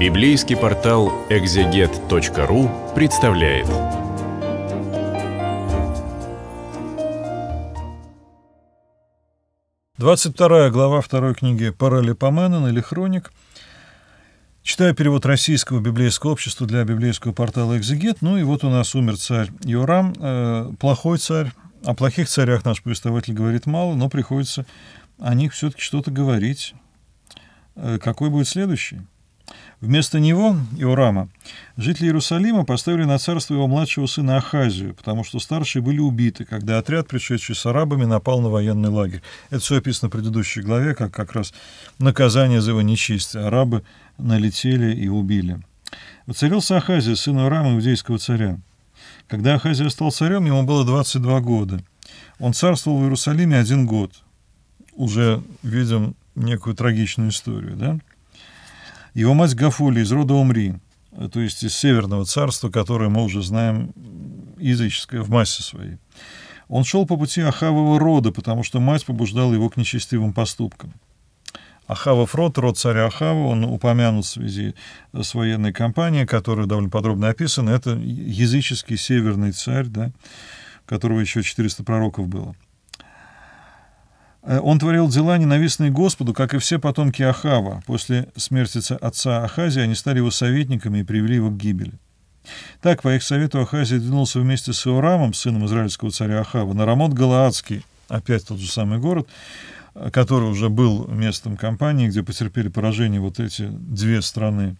Библейский портал экзегет.ру представляет. Двадцать вторая глава второй книги Паралипоменон или Хроник. Читаю перевод российского библейского общества для библейского портала «Экзегет». Ну и вот у нас умер царь Иорам, э, плохой царь. О плохих царях наш повествователь говорит мало, но приходится о них все-таки что-то говорить. Э, какой будет следующий? Вместо него, Иорама, жители Иерусалима поставили на царство его младшего сына Ахазию, потому что старшие были убиты, когда отряд, пришедший с арабами, напал на военный лагерь. Это все описано в предыдущей главе, как как раз наказание за его нечестие. Арабы налетели и убили. Воцарился Ахазия, сын Иорама, иудейского царя. Когда Ахазия стал царем, ему было 22 года. Он царствовал в Иерусалиме один год. Уже видим некую трагичную историю, да? Его мать Гафули из рода Умри, э, то есть из Северного царства, которое мы уже знаем языческое в массе своей. Он шел по пути Ахавова рода, потому что мать побуждала его к нечестивым поступкам. Ахавов род, род царя Ахава, он упомянут в связи с военной кампанией, которая довольно подробно описана, это языческий северный царь, да, которого еще 400 пророков было – Э, он творил дела, ненавистные Господу, как и все потомки Ахава. После смерти отца Ахазия они стали его советниками и привели его к гибели. Так, по их совету, Ахазия двинулся вместе с Иорамом, сыном израильского царя Ахава, на Рамот Галаадский, опять тот же самый город, э, который уже был местом кампании, где потерпели поражение вот эти две страны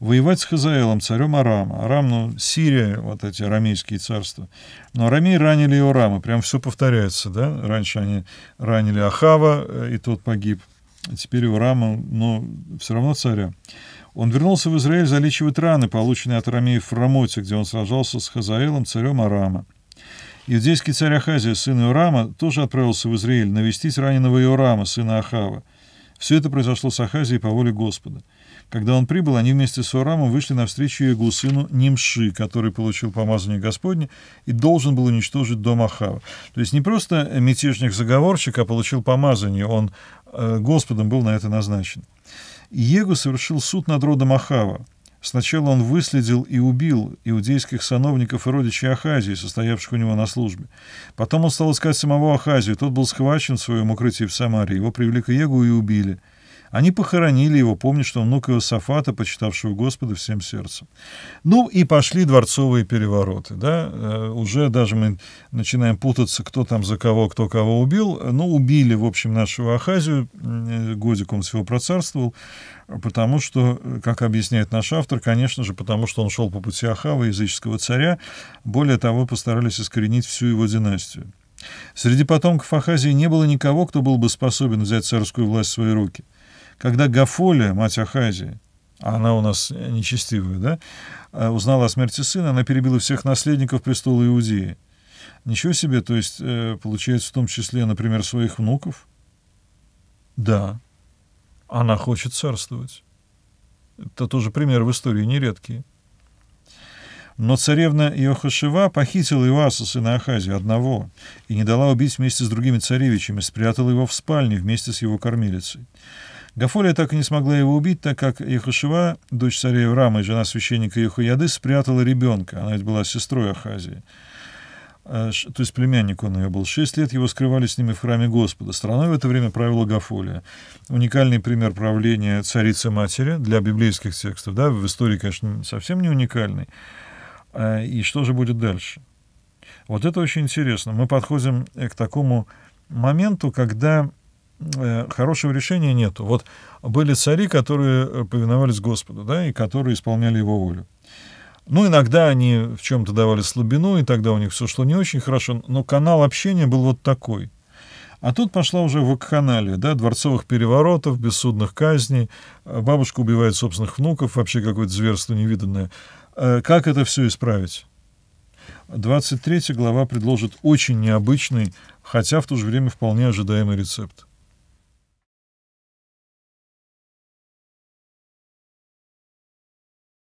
воевать с Хазаэлом, царем Арама. Арам, ну, Сирия, вот эти арамейские царства. Но Арамей ранили его Иорама, прям все повторяется, да? Раньше они ранили Ахава, э, и тот погиб. А теперь Иорама, но ну, все равно царя. Он вернулся в Израиль залечивать раны, полученные от Арамеев в Рамоте, где он сражался с Хазаэлом, царем Арама. Иудейский царь Ахазия, сын Иорама, тоже отправился в Израиль навестить раненого Иорама, сына Ахава. Все это произошло с Ахазией по воле Господа. Когда он прибыл, они вместе с Урамом вышли навстречу Егу сыну Нимши, который получил помазание Господне и должен был уничтожить дом Ахава. То есть не просто мятежник-заговорщик, а получил помазание, он э, Господом был на это назначен. Егу совершил суд над родом Ахава, Сначала он выследил и убил иудейских сановников и родичей Ахазии, состоявших у него на службе. Потом он стал искать самого Ахазию. Тот был схвачен в своем укрытии в Самаре. Его привели к Егу и убили. Они похоронили его, помня, что он внук Иосафата, почитавшего Господа всем сердцем. Ну и пошли дворцовые перевороты. Да? Э, уже даже мы начинаем путаться, кто там за кого, кто кого убил. Но ну, убили, в общем, нашего Ахазию, э, годик он всего процарствовал, потому что, э, как объясняет наш автор, конечно же, потому что он шел по пути Ахава, языческого царя. Более того, постарались искоренить всю его династию. Среди потомков Ахазии не было никого, кто был бы способен взять царскую власть в свои руки – когда Гафоля, мать Ахази, а она у нас нечестивая, да, э, узнала о смерти сына, она перебила всех наследников престола Иудеи. Ничего себе, то есть, э, получается, в том числе, например, своих внуков? Да, она хочет царствовать. Это тоже пример в истории нередкий. Но царевна Иохашева похитила Иоаса, сына Ахазия, одного, и не дала убить вместе с другими царевичами, спрятала его в спальне вместе с его кормилицей. Гафолия так и не смогла его убить, так как Яхашева, дочь царя Еврама и жена священника Яхуяды, спрятала ребенка. Она ведь была сестрой Ахазии. А, то есть племянник он ее был. Шесть лет его скрывали с ними в храме Господа. Страной в это время правила Гафолия. Уникальный пример правления царицы-матери для библейских текстов. Да, в истории, конечно, совсем не уникальный. А, и что же будет дальше? Вот это очень интересно. Мы подходим э, к такому моменту, когда Э, хорошего решения нету. Вот были цари, которые э, повиновались Господу, да, и которые исполняли его волю. Ну, иногда они в чем-то давали слабину, и тогда у них все шло не очень хорошо, но канал общения был вот такой. А тут пошла уже вакханалия, да, дворцовых переворотов, бессудных казней, э, бабушка убивает собственных внуков, вообще какое-то зверство невиданное. Как это все исправить? 23 глава предложит очень необычный, хотя в то же время вполне ожидаемый рецепт.